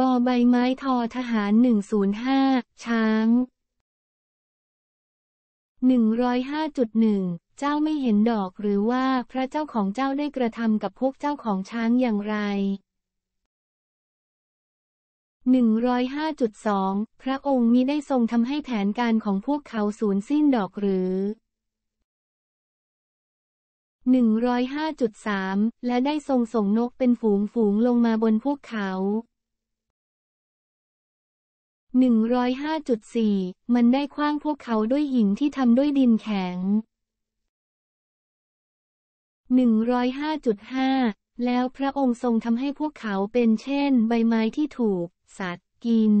บอใบไม้ทอทหาร 105 ช้าง105.1 เจ้าไม่เห็นดอกหรือว่าพระเจ้าของเจ้าได้กระทำกับพวกเจ้าของช้างอย่างไร105.2 พระองค์มิได้ทรงทำให้แผนการของพวกเขาสูญสิ้นดอกหรือ105.3 และได้ทรงส่งนกเป็นฝูงฝูงลงมาบนพวกเขา105.4 มันได้คว้างพวกเขาด้วยหินที่ทำด้วยดินแข็ง105.5 แล้วพระองค์ทรงทำให้พวกเขาเป็นเช่นใบไม้ที่ถูก สัตว์กิน